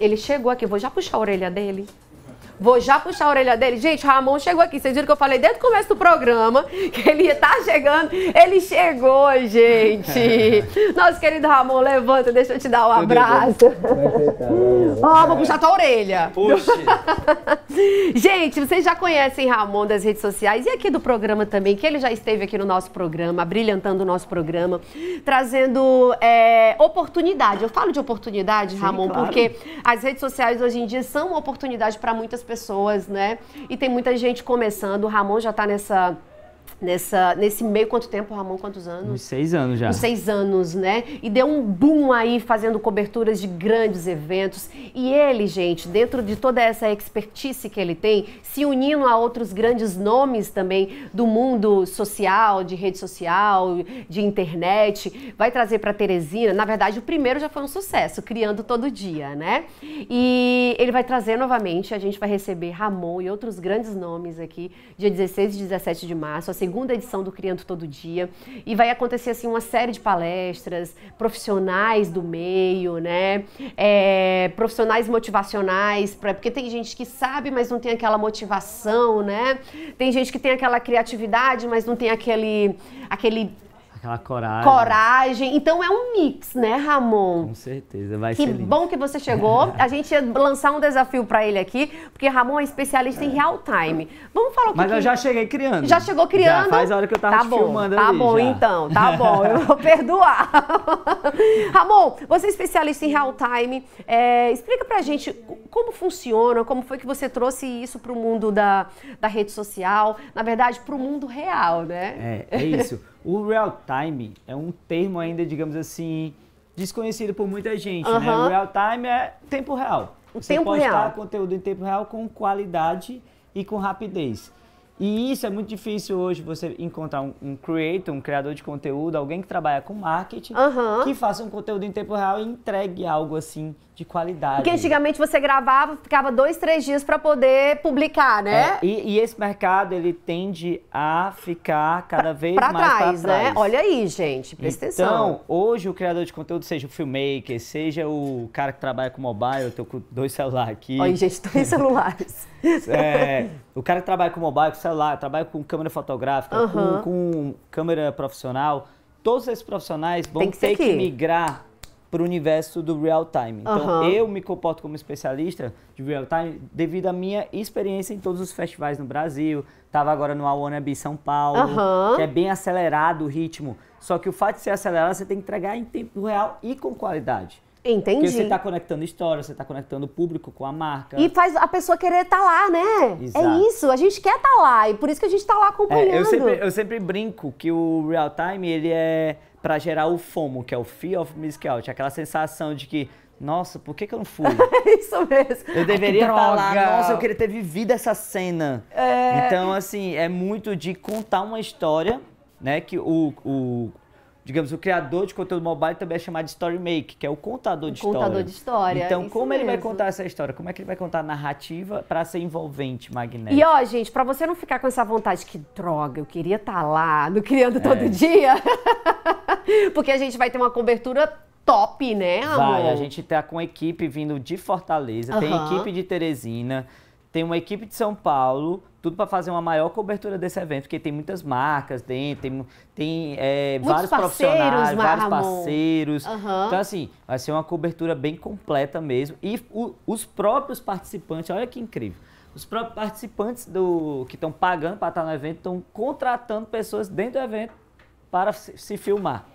Ele chegou aqui, vou já puxar a orelha dele. Vou já puxar a orelha dele. Gente, Ramon chegou aqui. Vocês viram que eu falei desde o começo do programa que ele ia estar tá chegando. Ele chegou, gente. Nosso querido Ramon, levanta, deixa eu te dar um Tudo abraço. Ó, oh, vou puxar tua orelha. Puxa. gente, vocês já conhecem Ramon das redes sociais e aqui do programa também, que ele já esteve aqui no nosso programa, brilhantando o nosso programa, trazendo é, oportunidade. Eu falo de oportunidade, Sim, Ramon, claro. porque as redes sociais hoje em dia são uma oportunidade para muitas pessoas pessoas, né? E tem muita gente começando, o Ramon já está nessa nessa, nesse meio quanto tempo, Ramon? Quantos anos? Uns seis anos já. Uns seis anos, né? E deu um boom aí fazendo coberturas de grandes eventos. E ele, gente, dentro de toda essa expertise que ele tem, se unindo a outros grandes nomes também do mundo social, de rede social, de internet, vai trazer para Teresina. Na verdade, o primeiro já foi um sucesso, criando todo dia, né? E ele vai trazer novamente, a gente vai receber Ramon e outros grandes nomes aqui, dia 16 e 17 de março, segunda edição do Criando Todo Dia. E vai acontecer assim uma série de palestras, profissionais do meio, né? É, profissionais motivacionais, pra, porque tem gente que sabe, mas não tem aquela motivação, né? Tem gente que tem aquela criatividade, mas não tem aquele, aquele Aquela coragem. Coragem. Então é um mix, né, Ramon? Com certeza, vai que ser. Que bom que você chegou. A gente ia lançar um desafio para ele aqui, porque Ramon é especialista é. em real time. Vamos falar o que. Mas eu já cheguei criando. Já chegou criando? Já faz a hora que eu tava tá bom, filmando Tá ali, bom, já. então. Tá bom, eu vou perdoar. Ramon, você é especialista em real time. É, explica pra gente como funciona, como foi que você trouxe isso pro mundo da, da rede social, na verdade, pro mundo real, né? É, é isso. O real time é um termo ainda, digamos assim, desconhecido por muita gente, né? O real time é tempo real. Você tempo postar real. conteúdo em tempo real com qualidade e com rapidez. E isso é muito difícil hoje você encontrar um, um creator, um criador de conteúdo, alguém que trabalha com marketing, uhum. que faça um conteúdo em tempo real e entregue algo assim de qualidade. Porque antigamente você gravava, ficava dois, três dias para poder publicar, né? É, e, e, esse mercado ele tende a ficar cada vez pra, mais para trás, trás, né? Olha aí, gente, presta então, atenção. Então, hoje o criador de conteúdo, seja o filmmaker, seja o cara que trabalha com mobile, eu tô com dois celulares aqui. Olha, gente, dois celulares. é, o cara que trabalha com mobile, com celular, celular, trabalho com câmera fotográfica, uhum. com, com, câmera profissional, todos esses profissionais vão que ter que migrar para o universo do real time. Então, uhum. eu me comporto como especialista de real time devido à minha experiência em todos os festivais no Brasil. Estava agora no Awanab São Paulo, uhum. que é bem acelerado o ritmo. Só que o fato de ser acelerado, você tem que entregar em tempo real e com qualidade. Entendi. Porque você está conectando história, você está conectando o público com a marca. E faz a pessoa querer estar tá lá, né? É Exato. É isso, a gente quer estar tá lá e por isso que a gente está lá acompanhando. É, eu, sempre, eu sempre brinco que o real time ele é para gerar o FOMO, que é o Fear of Missing Out, aquela sensação de que nossa, por que, que eu não fui? isso mesmo. Eu deveria estar lá. Nossa, eu queria ter vivido essa cena. É... Então, assim, é muito de contar uma história, né? Que o, o digamos, o criador de conteúdo mobile também é chamado de story make, que é o contador o de contador história. Contador de história. Então, como mesmo. ele vai contar essa história? Como é que ele vai contar a narrativa para ser envolvente, magnética? E ó, gente, para você não ficar com essa vontade que droga, eu queria estar tá lá, no criando é. todo dia. Porque a gente vai ter uma cobertura top, né, amor? Vai, a gente tá com equipe vindo de Fortaleza, uhum. tem equipe de Teresina, tem uma equipe de São Paulo, tudo para fazer uma maior cobertura desse evento, porque tem muitas marcas dentro, tem, tem é, vários profissionais, vários parceiros. Uhum. Então, assim, vai ser uma cobertura bem completa mesmo. E o, os próprios participantes, olha que incrível. Os próprios participantes do, que estão pagando para estar no evento estão contratando pessoas dentro do evento para se, se filmar.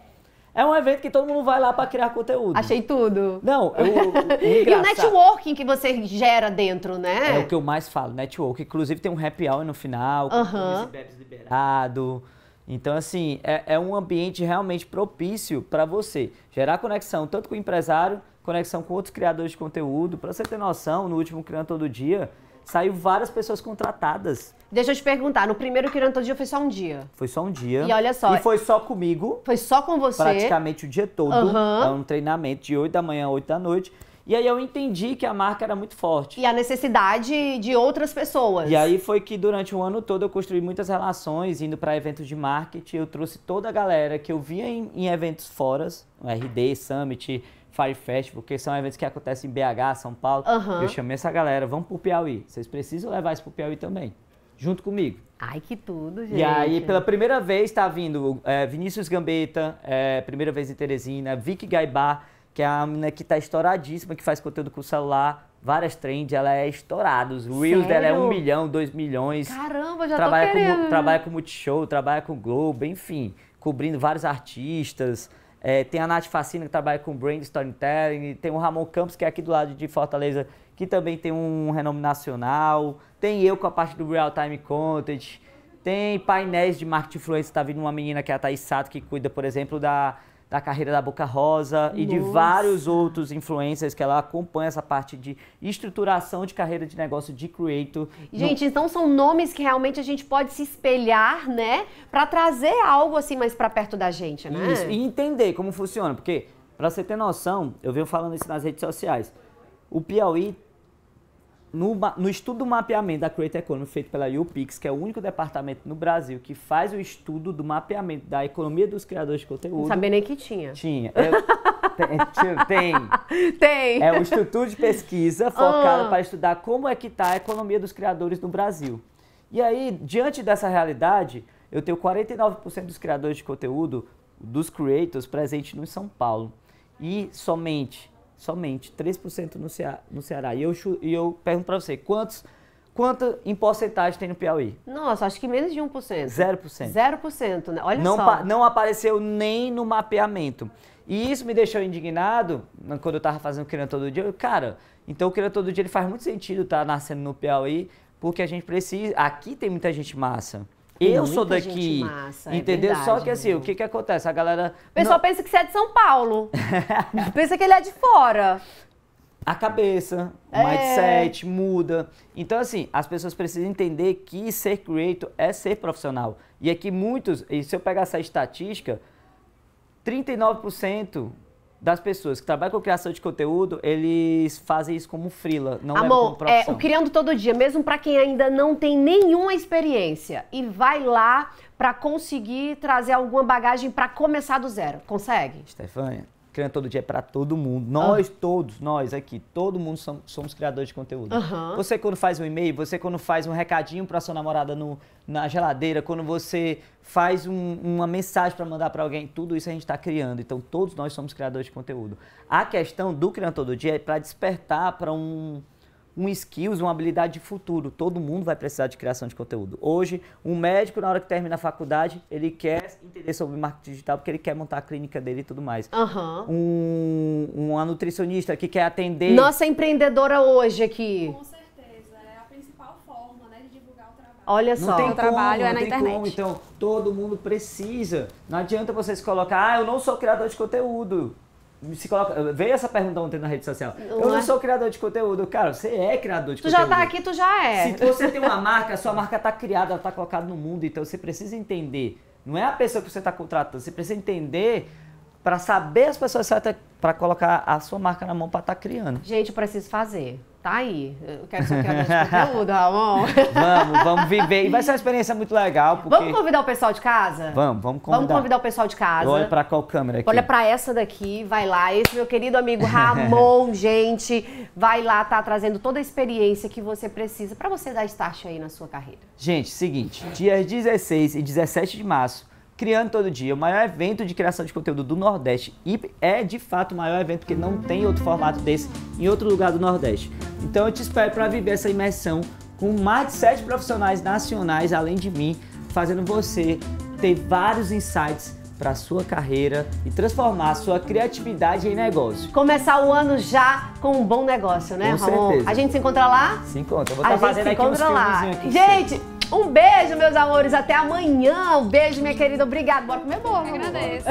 É um evento que todo mundo vai lá para criar conteúdo. Achei tudo. Não, eu, E o networking que você gera dentro, né? É o que eu mais falo, networking. Inclusive tem um happy hour no final, com uhum. liberado. Então, assim, é, é um ambiente realmente propício para você gerar conexão tanto com o empresário, conexão com outros criadores de conteúdo. Para você ter noção, no último Criando Todo Dia, Saiu várias pessoas contratadas. Deixa eu te perguntar, no primeiro que Todo Dia foi só um dia? Foi só um dia. E olha só. E foi só comigo. Foi só com você? Praticamente o dia todo. Uhum. um treinamento de 8 da manhã a 8 da noite. E aí eu entendi que a marca era muito forte. E a necessidade de outras pessoas. E aí foi que durante o ano todo eu construí muitas relações, indo para eventos de marketing. Eu trouxe toda a galera que eu via em, em eventos foras, RD, Summit, Fire Festival, porque são eventos que acontecem em BH, São Paulo. Uhum. Eu chamei essa galera, vamos pro Piauí. Vocês precisam levar isso pro Piauí também, junto comigo. Ai, que tudo, gente. E aí, pela primeira vez, tá vindo é, Vinícius Gambetta, é, primeira vez em Teresina, Vicky Gaibá, que é a menina que tá estouradíssima, que faz conteúdo com o celular, várias trends, ela é estourada. Os reels dela é um milhão, dois milhões. Caramba, já trabalha tô querendo. Com, trabalha com Multishow, trabalha com Globo, enfim, cobrindo vários artistas. É, tem a Nath Facina, que trabalha com brand storytelling. Tem o Ramon Campos, que é aqui do lado de Fortaleza, que também tem um renome nacional. Tem eu com a parte do Real Time Content. Tem painéis de marketing influencer. Está vindo uma menina que é a Thaís Sato, que cuida, por exemplo, da da carreira da Boca Rosa Nossa. e de vários outros influencers que ela acompanha essa parte de estruturação de carreira de negócio de creator. Gente, no... então são nomes que realmente a gente pode se espelhar, né, para trazer algo assim mais para perto da gente, né? Isso, e entender como funciona, porque para você ter noção, eu venho falando isso nas redes sociais. O Piauí no, no estudo do mapeamento da Create Economy feito pela UPix, que é o único departamento no Brasil que faz o estudo do mapeamento da economia dos criadores de conteúdo. Não sabia nem que tinha. Tinha. É, tem, tem, tem. É um é instituto de pesquisa focado ah. para estudar como é que está a economia dos criadores no Brasil. E aí, diante dessa realidade, eu tenho 49% dos criadores de conteúdo, dos creators, presentes no São Paulo. E somente Somente 3% no, Ceará, no Ceará. E eu, e eu pergunto para você, quantos, quanto em porcentagem tem no Piauí? Nossa, acho que menos de 1%. 0%. 0%, né? Olha não só. Não apareceu nem no mapeamento. E isso me deixou indignado quando eu estava fazendo Criança Todo Dia. Eu, cara, então o Criança Todo Dia ele faz muito sentido estar tá nascendo no Piauí, porque a gente precisa. Aqui tem muita gente massa. Eu sou daqui. Massa, é entendeu? É verdade, Só que assim, o que que acontece? A galera. O pessoal não... pensa que você é de São Paulo. pensa que ele é de fora. A cabeça, é. mindset, muda. Então, assim, as pessoas precisam entender que ser creator é ser profissional. E é que muitos, e se eu pegar essa estatística, 39% das pessoas que trabalham com criação de conteúdo, eles fazem isso como frila, não Amor, como profissão. É, o Criando Todo Dia, mesmo para quem ainda não tem nenhuma experiência e vai lá para conseguir trazer alguma bagagem para começar do zero. Consegue? Stefania, Criando Todo Dia é para todo mundo. Nós uhum. todos, nós aqui, todo mundo somos, somos criadores de conteúdo. Uhum. Você quando faz um e-mail, você quando faz um recadinho para sua namorada no, na geladeira, quando você faz um, uma mensagem para mandar para alguém, tudo isso a gente está criando. Então todos nós somos criadores de conteúdo. A questão do Criando Todo Dia é para despertar para um um skills, uma habilidade de futuro. Todo mundo vai precisar de criação de conteúdo. Hoje, um médico, na hora que termina a faculdade, ele quer entender sobre marketing digital porque ele quer montar a clínica dele e tudo mais. Uhum. Um, uma nutricionista que quer atender. Nossa é empreendedora hoje aqui. Com certeza. É a principal forma né, de divulgar o trabalho. Olha só, não tem o trabalho como, é na internet. Como. Então, todo mundo precisa. Não adianta vocês colocar, ah, eu não sou criador de conteúdo se coloca, veio essa pergunta ontem na rede social. Não eu não sou criador de conteúdo. Cara, você é criador de tu conteúdo. Tu já tá aqui, tu já é. Se você tem uma marca, sua marca tá criada, ela tá colocada no mundo, então você precisa entender. Não é a pessoa que você está contratando, você precisa entender para saber as pessoas certas para colocar a sua marca na mão para estar tá criando. Gente, eu preciso fazer. Tá aí. Eu quero só que conteúdo, Ramon. vamos, vamos viver. E vai ser uma experiência muito legal. Porque... Vamos convidar o pessoal de casa? Vamos, vamos convidar. Vamos convidar o pessoal de casa. Olha para qual câmera aqui. Olha para essa daqui, vai lá. Esse meu querido amigo Ramon, gente, vai lá, tá trazendo toda a experiência que você precisa para você dar start aí na sua carreira. Gente, seguinte, dias 16 e 17 de março, criando todo dia. O maior evento de criação de conteúdo do Nordeste e é de fato o maior evento porque não tem outro formato desse em outro lugar do Nordeste. Então eu te espero para viver essa imersão com mais de sete profissionais nacionais além de mim, fazendo você ter vários insights para sua carreira e transformar sua criatividade em negócio. Começar o ano já com um bom negócio, né, com Ramon? Certeza. A gente se encontra lá? Se encontra. Eu vou estar tá fazendo aqui uns lá. Aqui gente, um beijo, meus amores. Até amanhã. Um beijo, minha querida. Obrigada. Bora comer bolo. Eu agradeço.